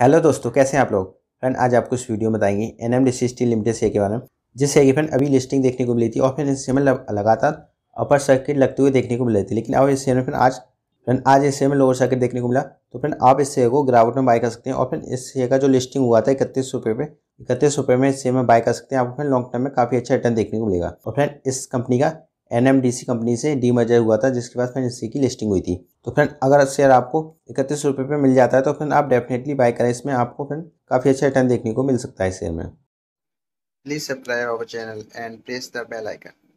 hello दोस्तों कैसे हैं आप लोग फ्रेंड आज आपको इस वीडियो में बताएंगे N M steel limited share के बारे में जिस शेयर की फ्रेंड अभी लिस्टिंग देखने को मिली थी और फिर इस शेयर में मतलब लगातार अपर सर्किट लगते हुए देखने को मिल रही थी लेकिन अब इस शेयर में फिर आज फ्रेंड आज इस शेयर में लोअर सर्किट देखने को मिला तो फ्रेंड आप इस शेयर को ग्रावट में बाय कर सकते हैं और फिर इस शेयर का जो लिस्टिंग हुआ था इकतीस रुपये पे इकतीस रुपये में इस शेयर में बाय कर सकते हैं आपको फिर लॉन्ग टर्म में काफ़ी अच्छा रिटर्न देखने को मिलेगा और फ्रेंड इस कंपनी का एन कंपनी से डीमर्जर हुआ था जिसके बाद फ्रेंड इसी की लिस्टिंग हुई थी तो फ्रेंड अगर शेयर आपको इकतीस रुपये पर मिल जाता है तो फ्रेंड आप डेफिनेटली बाय करें इसमें आपको फ्रेंड काफ़ी अच्छा रिटर्न देखने को मिल सकता है इस शेयर में please subscribe our channel and press the bell icon